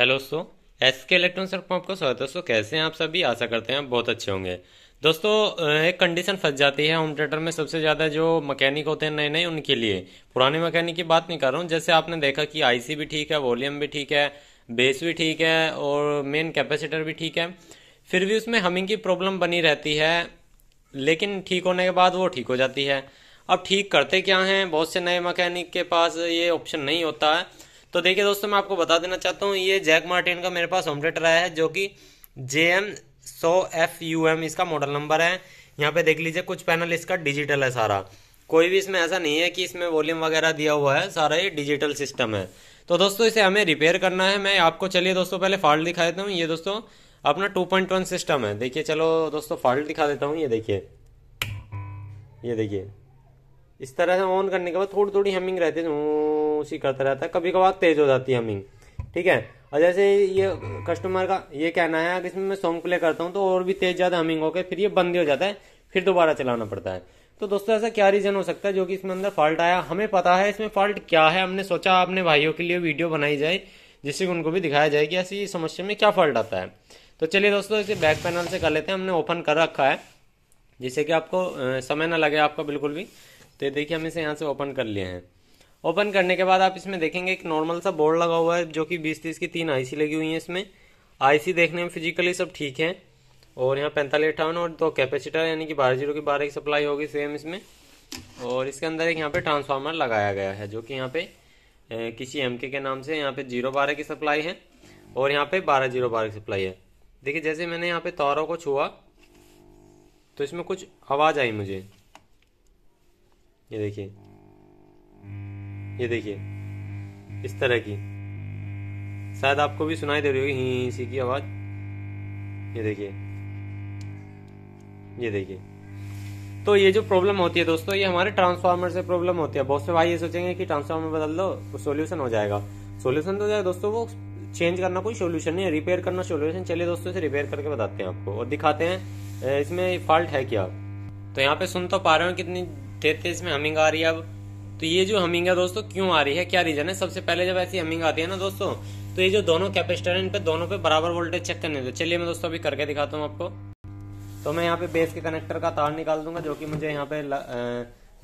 hello दोस्तों S के electronics में आपका स्वागत है दोस्तों कैसे हैं आप सभी आशा करते हैं बहुत अच्छे होंगे दोस्तों एक कंडीशन फंस जाती है होम थिएटर में सबसे ज़्यादा जो मैकेनिक होते हैं नए नए उनके लिए पुराने मैकेनिक की बात नहीं कर रहा हूँ जैसे आपने देखा कि आईसी भी ठीक है वॉल्यूम भी ठीक है बेस भी ठीक है और मेन कैपेसिटर भी ठीक है फिर भी उसमें हमिंग की प्रॉब्लम बनी रहती है लेकिन ठीक होने के बाद वो ठीक हो जाती है अब ठीक करते क्या हैं बहुत से नए मकैनिक के पास ये ऑप्शन नहीं होता है तो देखिए दोस्तों मैं आपको बता देना चाहता हूँ ये जैक मार्टिन का मेरे पास होम थिएटर आया है जो कि जे एम सौ एफ यू एम इसका मॉडल नंबर है यहाँ पे देख लीजिए कुछ पैनल इसका डिजिटल है सारा कोई भी इसमें ऐसा नहीं है कि इसमें वॉल्यूम वगैरह दिया हुआ है सारा ये डिजिटल सिस्टम है तो दोस्तों इसे हमें रिपेयर करना है मैं आपको चलिए दोस्तों पहले फॉल्ट दिखा देता हूँ ये दोस्तों अपना वन सिस्टम है देखिए चलो दोस्तों फॉल्ट दिखा देता हूँ ये देखिए ये देखिए इस तरह से ऑन करने के बाद थोड़ी थोड़ी हमिंग रहती है नौमोशी करता रहता है कभी कभार तेज हो जाती है हमिंग ठीक है और जैसे ये कस्टमर का ये कहना है अगर इसमें मैं सॉन्ग प्ले करता हूँ तो और भी तेज ज़्यादा हमिंग होकर फिर ये बंद हो जाता है फिर दोबारा चलाना पड़ता है तो दोस्तों ऐसा क्या रीज़न हो सकता है जो कि इसमें अंदर फॉल्ट आया हमें पता है इसमें फॉल्ट क्या है हमने सोचा अपने भाइयों के लिए वीडियो बनाई जाए जिससे कि उनको भी दिखाया जाए कि ऐसी समस्या में क्या फॉल्ट आता है तो चलिए दोस्तों इसे बैक पैनल से कर लेते हैं हमने ओपन कर रखा है जिससे कि आपको समय ना लगे आपका बिल्कुल भी तो देखिए हम इसे यहाँ से ओपन कर लिए हैं ओपन करने के बाद आप इसमें देखेंगे एक नॉर्मल सा बोर्ड लगा हुआ है जो कि बीस तीस की तीन आईसी लगी हुई है इसमें आईसी देखने में फिजिकली सब ठीक है और यहाँ पैंतालीस अट्ठावन और दो कैपेसिटर यानी कि बारह जीरो की बारह की सप्लाई होगी सेम इसमें और इसके अंदर एक यहाँ पे ट्रांसफार्मर लगाया गया है जो कि यहाँ पे किसी एम के नाम से यहाँ पे जीरो बारह की सप्लाई है और यहाँ पे बारह जीरो बारह की सप्लाई है देखिए जैसे मैंने यहाँ पे तारों को छुआ तो इसमें कुछ आवाज़ आई मुझे ये देखिए ये देखिए इस तरह की शायद आपको भी सुनाई दे रही होगी ही इसी की आवाज ये देखिए ये देखिए तो ये जो प्रॉब्लम होती है दोस्तों ये हमारे ट्रांसफार्मर से प्रॉब्लम होती है बहुत से भाई ये सोचेंगे कि ट्रांसफार्मर बदल दो सोल्यूशन तो हो जाएगा सोल्यूशन तो जाएगा दोस्तों वो चेंज करना कोई सोल्यूशन नहीं है रिपेयर करना सोल्यूशन चलिए दोस्तों इसे रिपेयर करके बताते हैं आपको और दिखाते हैं इसमें फॉल्ट है क्या तो यहाँ पे सुन तो पा रहे हो कितनी तेज तेज में हमिंग आ रही है अब तो ये जो हमिंग है दोस्तों क्यों आ रही है क्या रीजन है सबसे पहले जब ऐसी हमिंग आती है ना दोस्तों तो ये जो दोनों कैपेसिटर है इन पे दोनों पे बराबर वोल्टेज चेक करने दो चलिए मैं दोस्तों अभी करके दिखाता हूँ आपको तो मैं यहाँ पे बेस के कनेक्टर का तार निकाल दूंगा जो कि मुझे यहाँ पे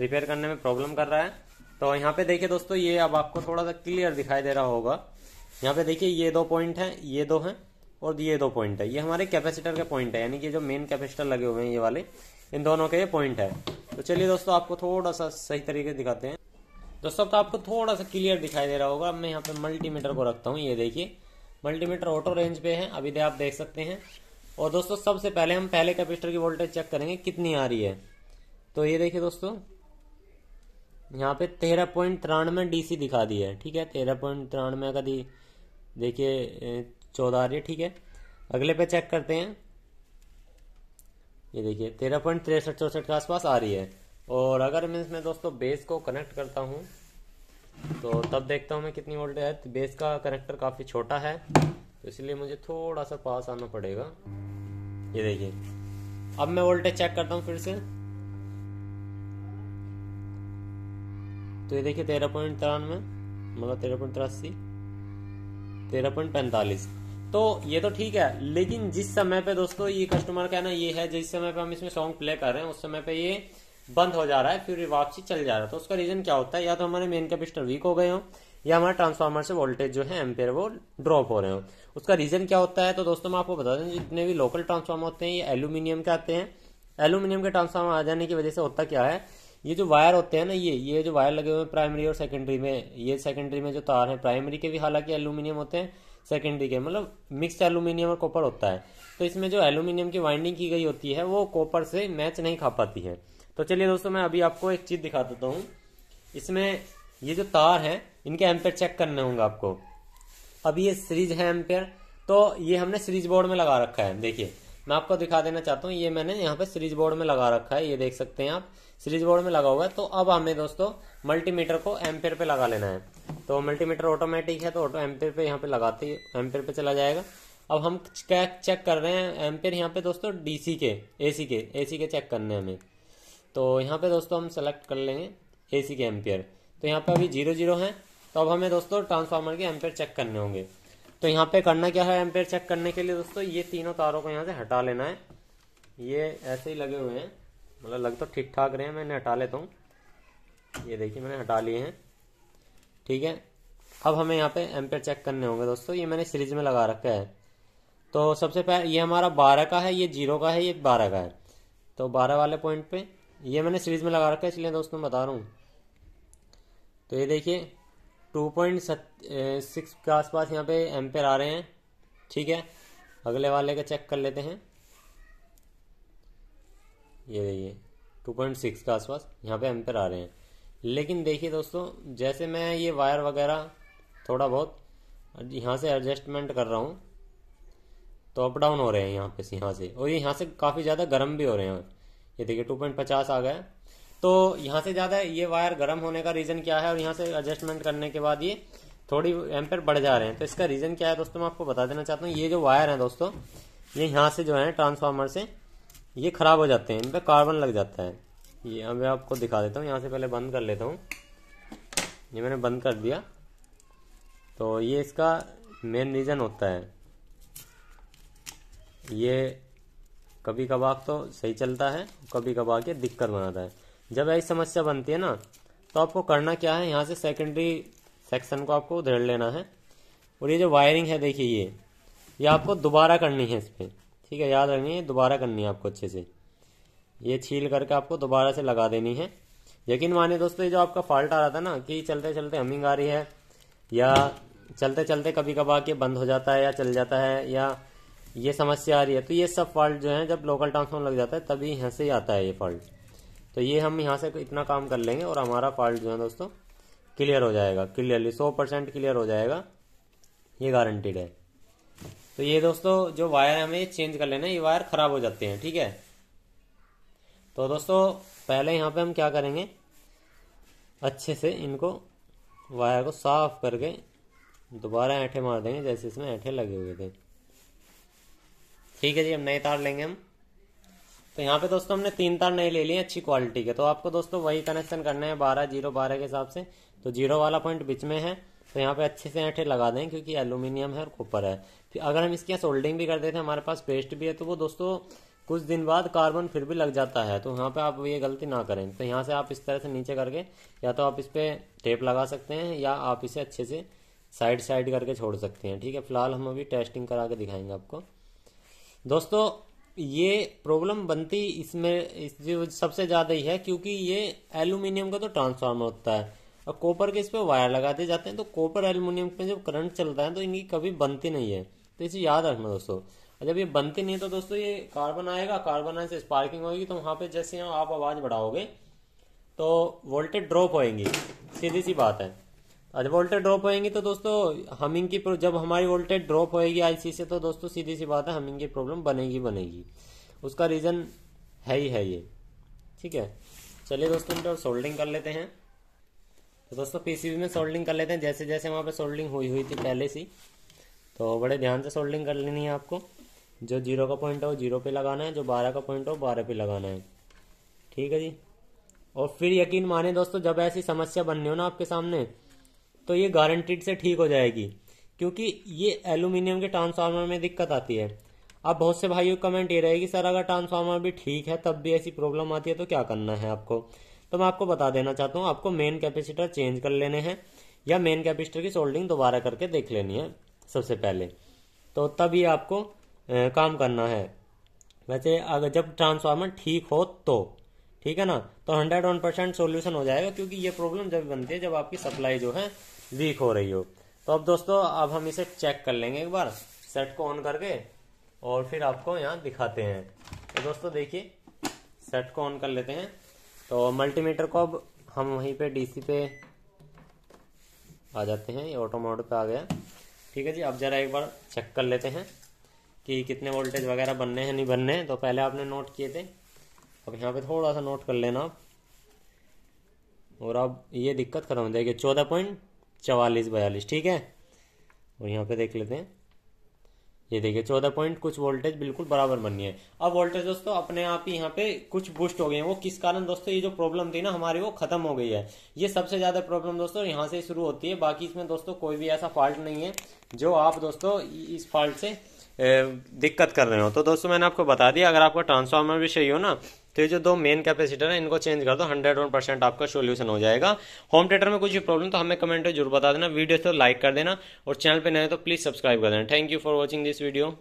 रिपेयर करने में प्रॉब्लम कर रहा है तो यहाँ पे देखिए दोस्तों ये अब आपको थोड़ा सा क्लियर दिखाई दे रहा होगा यहाँ पे देखिए ये दो पॉइंट है ये दो है और ये दो पॉइंट है ये हमारे कैपेसिटर के पॉइंट है यानी कि जो मेन कैपेसिटर लगे हुए हैं ये वाले इन दोनों के ये पॉइंट है तो चलिए दोस्तों आपको थोड़ा सा सही तरीके दिखाते हैं दोस्तों तो आपको थोड़ा सा क्लियर दिखाई दे रहा होगा मैं यहाँ पे मल्टीमीटर को रखता हूँ ये देखिए मल्टीमीटर ऑटो रेंज पे है अभी आप देख सकते हैं और दोस्तों सबसे पहले हम पहले कैपेसिटर की वोल्टेज चेक करेंगे कितनी आ रही है तो ये देखिए दोस्तों यहाँ पे तेरह पॉइंट तिरानवे डी दिखा दी है ठीक है तेरह पॉइंट तिरानवे का दी देखिए चौदह आ रही है ठीक है अगले पे चेक करते हैं ये देखिए तेरह पॉइंट तिरसठ चौसठ के आसपास आ रही है और अगर मीन्स मैं दोस्तों बेस को कनेक्ट करता हूँ तो तब देखता हूँ मैं कितनी वोल्टेज है बेस का कनेक्टर काफ़ी छोटा है तो इसलिए मुझे थोड़ा सा पास आना पड़ेगा ये देखिए अब मैं वोल्टेज चेक करता हूँ फिर से तो ये देखिए तेरह पॉइंट तिरानवे मतलब तेरह पॉइंट तिरासी तेरह पॉइंट पैंतालीस तो ये तो ठीक है लेकिन जिस समय पे दोस्तों ये कस्टमर कहना ये है जिस समय पे हम इसमें सॉन्ग प्ले कर रहे हैं उस समय पे ये बंद हो जा रहा है फिर वापसी चल जा रहा है तो उसका रीजन क्या होता है या तो हमारे मेन कैपेसिटर वीक हो गए हो या हमारे ट्रांसफार्मर से वोल्टेज जो है एम्पेयर वो ड्रॉप हो रहे हो उसका रीजन क्या होता है तो दोस्तों मैं आपको बता दें जितने भी लोकल ट्रांसफार्मर होते हैं ये एल्यूमिनियम के आते हैं एल्यूमिनियम के ट्रांसफार्मर आ जाने की वजह से होता क्या है ये जो वायर होते हैं ना ये ये जो वायर लगे हुए हैं प्राइमरी और सेकेंडरी में ये सेकेंडरी में जो तार हैं प्राइमरी के भी हालांकि एल्यूमिनियम होते हैं सेकेंडरी के मतलब मिक्स एल्यूमिनियम और कॉपर होता है तो इसमें जो एल्यूमिनियम की वाइंडिंग की गई होती है वो कॉपर से मैच नहीं खा पाती है तो चलिए दोस्तों मैं अभी आपको एक चीज दिखा देता हूँ इसमें ये जो तार है इनके एम्पेयर चेक करने होंगे आपको अभी ये सीरीज है एम्पेयर तो ये हमने सीरीज बोर्ड में लगा रखा है देखिए मैं आपको दिखा देना चाहता हूँ ये मैंने यहाँ पे सीरीज बोर्ड में लगा रखा है ये देख सकते हैं आप सीरीज बोर्ड में लगा हुआ है तो अब हमें दोस्तों मल्टीमीटर को एम्पेयर पे लगा लेना है तो मल्टीमीटर ऑटोमेटिक है तो ऑटो एम्पेयर पे यहाँ पे लगाते एम्पेयर पे चला जाएगा अब हम क्या चेक कर रहे हैं एम्पेयर यहाँ पे दोस्तों डीसी के एसी के एसी के चेक करने हमें तो यहाँ पे दोस्तों हम सेलेक्ट कर लेंगे एसी के एम्पियर तो यहाँ पे अभी जीरो जीरो है तो अब हमें दोस्तों ट्रांसफार्मर के एम्पियर चेक करने होंगे तो यहाँ पे करना क्या है एम्पियर चेक करने के लिए दोस्तों ये तीनों तारों को यहाँ से हटा लेना है ये ऐसे ही लगे हुए हैं मतलब लग तो ठीक ठाक रहे हैं मैंने हटा लेता हूँ ये देखिए मैंने हटा लिए हैं ठीक है अब हमें यहाँ पे एम्पेयर चेक करने होंगे दोस्तों ये मैंने सीरीज में लगा रखा है तो सबसे पहले ये हमारा बारह का है ये जीरो का है ये बारह का है तो बारह वाले पॉइंट पे ये मैंने सीरीज में लगा रखा है इसलिए दोस्तों बता रहा हूँ तो ये देखिए टू पॉइंट सिक्स के आसपास यहाँ पे एम्पेयर आ रहे हैं ठीक है अगले वाले का चेक कर लेते हैं ये देखिए टू पॉइंट सिक्स के आसपास यहाँ पे एम्पेयर आ रहे हैं लेकिन देखिए दोस्तों जैसे मैं ये वायर वगैरह थोड़ा बहुत यहाँ से एडजस्टमेंट कर रहा हूँ तो अप डाउन हो रहे हैं यहाँ पे यहाँ से और ये यहाँ से काफ़ी ज़्यादा गर्म भी हो रहे हैं ये देखिए टू पॉइंट पचास आ गया तो यहाँ से ज़्यादा ये वायर गर्म होने का रीज़न क्या है और यहाँ से एडजस्टमेंट करने के बाद ये थोड़ी एम्पेयर बढ़ जा रहे हैं तो इसका रीज़न क्या है दोस्तों मैं आपको बता देना चाहता हूँ ये जो वायर है दोस्तों ये यहाँ से जो है ट्रांसफार्मर से ये ख़राब हो जाते हैं इन पर कार्बन लग जाता है ये मैं आपको दिखा देता हूँ यहाँ से पहले बंद कर लेता हूँ ये मैंने बंद कर दिया तो ये इसका मेन रीज़न होता है ये कभी कभार तो सही चलता है कभी कभार के दिक्कत बनाता है जब ऐसी समस्या बनती है ना तो आपको करना क्या है यहाँ से सेकेंडरी सेक्शन को आपको उधेड़ लेना है और ये जो वायरिंग है देखिए ये ये आपको दोबारा करनी है इस पर ठीक है याद रखनी है दोबारा करनी है आपको अच्छे से ये छील करके आपको दोबारा से लगा देनी है यकीन माने दोस्तों ये जो आपका फॉल्ट आ रहा था ना कि चलते चलते हमिंग आ रही है या चलते चलते कभी कभार के बंद हो जाता है या चल जाता है या ये समस्या आ रही है तो ये सब फॉल्ट जो है जब लोकल ट्रांसफॉर्म लग जाता है तभी यहाँ से आता है ये फॉल्ट तो ये हम यहाँ से इतना काम कर लेंगे और हमारा फॉल्ट जो है दोस्तों क्लियर हो जाएगा क्लियरली सौ परसेंट क्लियर हो जाएगा ये गारंटीड है तो ये दोस्तों जो वायर है हमें ये चेंज कर लेना ये वायर ख़राब हो जाते हैं ठीक है तो दोस्तों पहले यहाँ पे हम क्या करेंगे अच्छे से इनको वायर को साफ करके दोबारा ऐठे मार देंगे जैसे इसमें ऐठे लगे हुए थे ठीक है जी हम नए तार लेंगे हम तो यहाँ पे दोस्तों हमने तीन तार नए ले लिए अच्छी क्वालिटी के तो आपको दोस्तों वही कनेक्शन करना है बारह जीरो बारह के हिसाब से तो जीरो वाला पॉइंट बीच में है तो यहाँ पे अच्छे से ऐठे लगा दें क्योंकि एलुमिनियम है और कॉपर है फिर अगर हम इसके यहाँ सोल्डिंग भी कर देते हैं हमारे पास पेस्ट भी है तो वो दोस्तों कुछ दिन बाद कार्बन फिर भी लग जाता है तो यहाँ पे आप ये गलती ना करें तो यहाँ से आप इस तरह से नीचे करके या तो आप इस पर टेप लगा सकते हैं या आप इसे अच्छे से साइड साइड करके छोड़ सकते हैं ठीक है फिलहाल हम अभी टेस्टिंग करा के दिखाएंगे आपको दोस्तों ये प्रॉब्लम बनती इसमें सबसे ज़्यादा ही है क्योंकि ये एल्यूमिनियम का तो ट्रांसफार्मर होता है और कॉपर के इस पर वायर लगा दिए जाते हैं तो कॉपर एल्यूमिनियम में जब करंट चलता है तो इनकी कभी बनती नहीं है तो इसे याद रखना दोस्तों और जब ये बनती नहीं है तो दोस्तों ये कार्बन आएगा कार्बन आने से स्पार्किंग होगी तो वहां पर जैसे आप आवाज़ बढ़ाओगे तो वोल्टेज ड्रॉप होएंगी सीधी सी बात है अगर वोल्टेज ड्रॉप होएंगे तो दोस्तों हमिंग की जब हमारी वोल्टेज ड्रॉप होएगी आईसी से तो दोस्तों सीधी सी बात है हमिंग की प्रॉब्लम बनेगी बनेगी उसका रीजन है ही है ये ठीक है चलिए दोस्तों इनका सोल्डिंग कर लेते हैं तो दोस्तों पीसीबी में सोल्डिंग कर लेते हैं जैसे जैसे वहाँ पर सोल्डिंग हुई हुई थी पहले से तो बड़े ध्यान से सोल्डिंग कर लेनी है आपको जो जीरो का पॉइंट है वो जीरो पे लगाना है जो बारह का पॉइंट हो बारह पे लगाना है ठीक है जी और फिर यकीन माने दोस्तों जब ऐसी समस्या बननी हो ना आपके सामने तो ये गारंटीड से ठीक हो जाएगी क्योंकि ये एल्यूमिनियम के ट्रांसफार्मर में दिक्कत आती है अब बहुत से भाइयों कमेंट ये रहेगी सर अगर ट्रांसफार्मर भी ठीक है तब भी ऐसी प्रॉब्लम आती है तो क्या करना है आपको तो मैं आपको बता देना चाहता हूँ आपको मेन कैपेसिटर चेंज कर लेने हैं या मेन कैपेसिटर की सोल्डिंग दोबारा करके देख लेनी है सबसे पहले तो तब ये आपको ए, काम करना है वैसे अगर जब ट्रांसफार्मर ठीक हो तो ठीक है ना तो हंड्रेड वन परसेंट सोल्यूशन हो जाएगा क्योंकि ये प्रॉब्लम जब बनती है जब आपकी सप्लाई जो है वीक हो रही हो तो अब दोस्तों अब हम इसे चेक कर लेंगे एक बार सेट को ऑन करके और फिर आपको यहाँ दिखाते हैं तो दोस्तों देखिए सेट को ऑन कर लेते हैं तो मल्टीमीटर को अब हम वहीं पे डीसी पे आ जाते हैं ये ऑटो मोड पे आ गया ठीक है जी अब ज़रा एक बार चेक कर लेते हैं कि कितने वोल्टेज वगैरह बनने हैं नहीं बनने हैं तो पहले आपने नोट किए थे अब यहाँ पे थोड़ा सा नोट कर लेना आप और अब ये दिक्कत खत्म हो जाएगी चौदह पॉइंट चवालीस बयालीस ठीक है और यहाँ पे देख लेते हैं ये देखिए चौदह पॉइंट कुछ वोल्टेज बिल्कुल बराबर बननी है अब वोल्टेज दोस्तों अपने आप ही यहाँ पे कुछ बूस्ट हो गए हैं वो किस कारण दोस्तों ये जो प्रॉब्लम थी ना हमारी वो खत्म हो गई है ये सबसे ज्यादा प्रॉब्लम दोस्तों यहाँ से शुरू होती है बाकी इसमें दोस्तों कोई भी ऐसा फॉल्ट नहीं है जो आप दोस्तों इस फॉल्ट से दिक्कत कर रहे हो तो दोस्तों मैंने आपको बता दिया अगर आपका ट्रांसफार्मर भी सही हो ना तो ये जो दो मेन कैपेसिटर है इनको चेंज कर दो हंड्रेड वन परसेंट आपका सोल्यूशन हो जाएगा होम थिएटर में कुछ भी प्रॉब्लम तो हमें कमेंट में जरूर बता देना वीडियो तो लाइक कर देना और चैनल पर नए तो प्लीज़ सब्सक्राइब कर देना thank you for watching this video